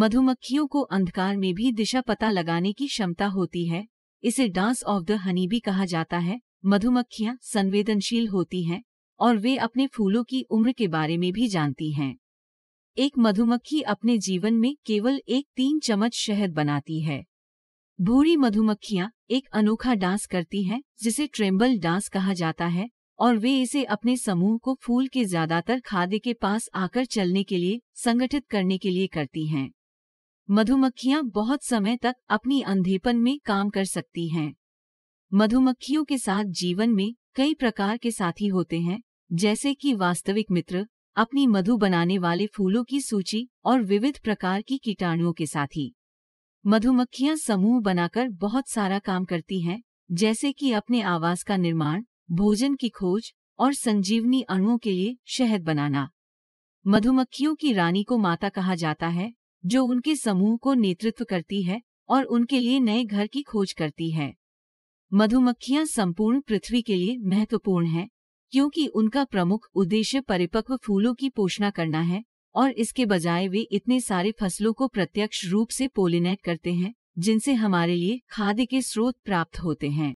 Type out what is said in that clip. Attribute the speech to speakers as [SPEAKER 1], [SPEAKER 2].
[SPEAKER 1] मधुमक्खियों को अंधकार में भी दिशा पता लगाने की क्षमता होती है इसे डांस ऑफ द हनी भी कहा जाता है मधुमक्खियां संवेदनशील होती हैं और वे अपने फूलों की उम्र के बारे में भी जानती हैं एक मधुमक्खी अपने जीवन में केवल एक तीन चम्मच शहद बनाती है भूरी मधुमक्खियां एक अनोखा डांस करती हैं जिसे ट्रेम्बल डांस कहा जाता है और वे इसे अपने समूह को फूल के ज्यादातर खादे के पास आकर चलने के लिए संगठित करने के लिए करती हैं मधुमक्खियां बहुत समय तक अपनी अंधेपन में काम कर सकती हैं मधुमक्खियों के साथ जीवन में कई प्रकार के साथी होते हैं जैसे कि वास्तविक मित्र अपनी मधु बनाने वाले फूलों की सूची और विविध प्रकार की कीटाणुओं के साथी मधुमक्खियां समूह बनाकर बहुत सारा काम करती हैं जैसे कि अपने आवास का निर्माण भोजन की खोज और संजीवनी अणुओं के लिए शहद बनाना मधुमक्खियों की रानी को माता कहा जाता है जो उनके समूह को नेतृत्व करती है और उनके लिए नए घर की खोज करती है मधुमक्खियां संपूर्ण पृथ्वी के लिए महत्वपूर्ण है क्योंकि उनका प्रमुख उद्देश्य परिपक्व फूलों की पोषणा करना है और इसके बजाय वे इतने सारे फसलों को प्रत्यक्ष रूप से पोलिनेट करते हैं जिनसे हमारे लिए खाद्य के स्रोत प्राप्त होते हैं